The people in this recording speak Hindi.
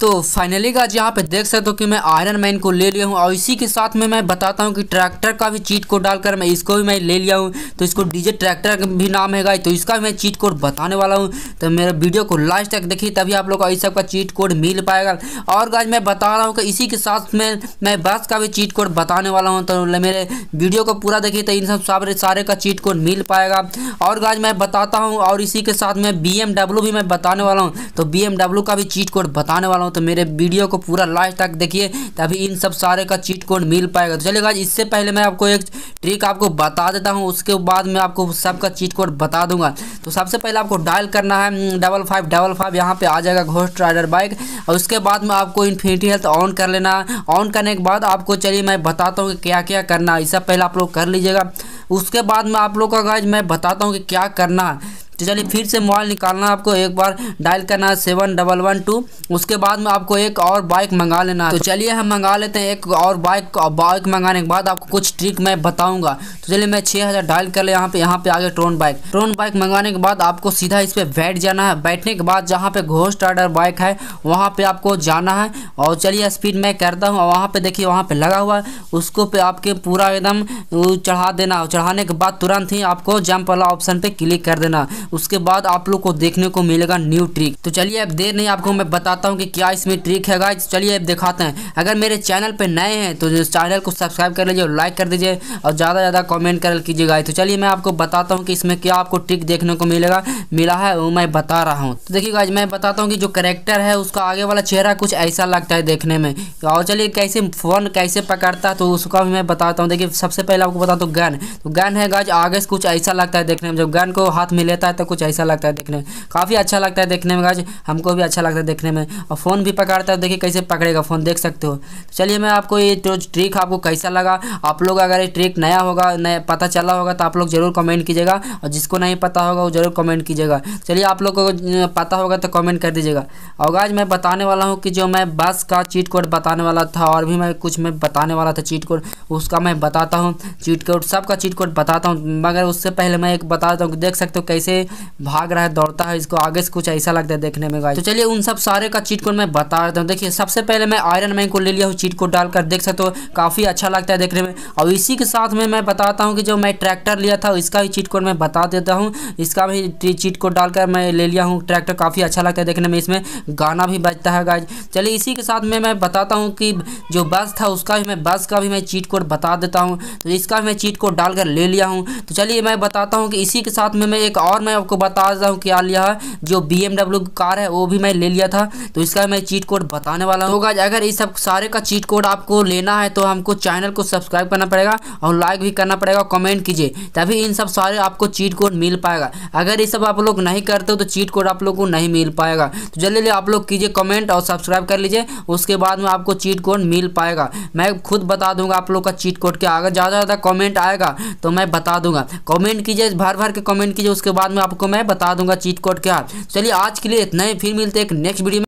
तो फाइनली गाज यहाँ पे देख सकते हो कि मैं आयरन मैन को ले लिया हूँ और इसी के साथ में मैं बताता हूँ कि ट्रैक्टर का भी चीट कोड डालकर मैं इसको भी मैं ले लिया हूँ तो इसको डीजे ट्रैक्टर का भी नाम है गाई तो इसका भी मैं चीट कोड बताने वाला हूँ तो मेरे वीडियो को लास्ट तक देखिए तभी आप लोग को इस सबका चीट कोड मिल पाएगा और गाज मैं बता रहा हूँ कि इसी के साथ में मैं बस का भी चीट कोड बताने वाला हूँ तो मेरे वीडियो को पूरा देखिए तो इन सब सारे सारे का चीट कोड मिल पाएगा और गाज मैं बताता हूँ और इसी के साथ में बी भी मैं बताने वाला हूँ तो बी का भी चीट कोड बताने वाला हूँ हूँ तो मेरे वीडियो को पूरा लास्ट तक देखिए तभी इन सब सारे का चीट कोड मिल पाएगा तो चलेगा इससे पहले मैं आपको एक ट्रिक आपको बता देता हूँ उसके बाद मैं आपको सबका चीट कोड बता दूंगा तो सबसे पहले आपको डायल करना है डबल फाइव डबल फाइव यहाँ पर आ जाएगा घोस्ट राइडर बाइक और उसके बाद में आपको इन्फिनिटी हेल्थ ऑन कर लेना ऑन करने के बाद आपको चलिए मैं बताता हूँ कि क्या क्या करना है इससे पहले आप लोग कर लीजिएगा उसके बाद में आप लोग का गाइज मैं बताता हूँ कि क्या करना है तो चलिए फिर से मोबाइल निकालना आपको एक बार डायल करना है सेवन डबल वन टू उसके बाद में आपको एक और बाइक मंगा लेना तो चलिए हम मंगा लेते हैं एक और बाइक बाइक मंगाने के बाद आपको कुछ ट्रिक मैं बताऊंगा तो चलिए मैं छः हज़ार डायल कर ले यहाँ पे यहाँ पे आगे ट्रोन बाइक ट्रोन बाइक मंगाने के बाद आपको सीधा इस पर बैठ जाना है बैठने के बाद जहाँ पे घोस्ट आर्डर बाइक है वहाँ पर आपको जाना है और चलिए स्पीड मैं करता हूँ वहाँ पर देखिए वहाँ पर लगा हुआ है उसको पे आपके पूरा एकदम चढ़ा देना चढ़ाने के बाद तुरंत ही आपको जंप वाला ऑप्शन पर क्लिक कर देना उसके बाद आप लोग को देखने को मिलेगा न्यू ट्रिक तो चलिए अब देर नहीं आपको मैं बताता हूँ कि क्या इसमें ट्रिक है गाइज चलिए अब दिखाते हैं अगर मेरे चैनल पर नए हैं तो चैनल को सब्सक्राइब कर लीजिए और लाइक कर दीजिए और ज़्यादा ज़्यादा कॉमेंट कर कीजिए तो चलिए मैं आपको बताता हूँ कि इसमें क्या आपको ट्रिक देखने को मिलेगा मिला है वो मैं बता रहा हूँ तो देखिए गाइज मैं बताता हूँ कि जो करेक्टर है उसका आगे वाला चेहरा कुछ ऐसा लगता है देखने में और चलिए कैसे फ़ोन कैसे पकड़ता है तो उसका भी मैं बताता हूँ देखिए सबसे पहले आपको बताता हूँ गन तो गन है गाज आगे से कुछ ऐसा लगता है देखने में जब गन को हाथ में लेता है तो कुछ ऐसा लगता है देखने में काफ़ी अच्छा लगता है देखने में गाज हमको भी अच्छा लगता है देखने में और फ़ोन भी पकड़ता है देखिए कैसे पकड़ेगा फ़ोन देख सकते हो चलिए मैं आपको ये ट्रिक आपको कैसा लगा आप लोग अगर ये ट्रिक नया होगा नया पता चला होगा तो आप लोग ज़रूर कमेंट कीजिएगा और जिसको नहीं पता होगा वो ज़रूर कमेंट कीजिएगा चलिए आप लोग को पता होगा तो कमेंट कर दीजिएगा और गाज मैं बताने वाला हूँ कि जो मैं बस का चीट कोड बताने वाला था और भी मैं कुछ मैं बताने वाला था चीट कोड उसका मैं बताता हूँ चीट कोड सबका चीट कोड बताता हूँ मगर उससे पहले मैं एक बताता हूँ देख सकते हो कैसे भाग रहा है दौड़ता है इसको आगे से कुछ ऐसा लगता है देखने में गाइस तो चलिए उन सब सारे का चीट कोड मैं बता देता हूँ देखिए सबसे पहले मैं आयरन मैन को ले लिया हूँ चीट कोड डालकर देख सकते हो काफ़ी अच्छा लगता है देखने में और इसी के साथ में मैं बताता हूँ कि जो मैं ट्रैक्टर लिया था इसका भी चीट कोड मैं बता देता हूँ इसका भी चीट कोड डालकर मैं ले लिया हूँ ट्रैक्टर काफ़ी अच्छा लगता है देखने में इसमें गाना भी बजता है गाइज चलिए इसी के साथ में मैं बताता हूँ कि जो बस था उसका भी मैं बस का भी मैं चीट कोड बता देता हूँ तो इसका भी मैं चीट कोड डालकर ले लिया हूँ तो चलिए मैं बताता हूँ कि इसी के साथ में मैं एक और मैं मैं आपको बता देता हूँ कि आ लिया जो बी कार है वो भी मैं ले लिया था तो इसका मैं चीट कोड बताने वाला हूँ तो अगर इस सब सारे का चीट कोड आपको लेना है तो हमको चैनल को सब्सक्राइब करना पड़ेगा और लाइक भी करना पड़ेगा कमेंट कीजिए तभी इन सब सारे आपको चीट कोड मिल पाएगा अगर ये सब आप लोग नहीं करते हो तो चीट कोड आप लोग को नहीं मिल पाएगा तो जल्दी आप लोग कीजिए कमेंट और सब्सक्राइब कर लीजिए उसके बाद में आपको चीट कोड मिल पाएगा मैं खुद बता दूंगा आप लोग का चीट कोड क्या अगर ज़्यादा ज़्यादा कॉमेंट आएगा तो मैं बता दूंगा कॉमेंट कीजिए भर भर के कॉमेंट कीजिए उसके बाद में आपको मैं बता दूंगा चीट कोड क्या चलिए आज के लिए इतना ही फिर मिलते हैं नेक्स्ट वीडियो में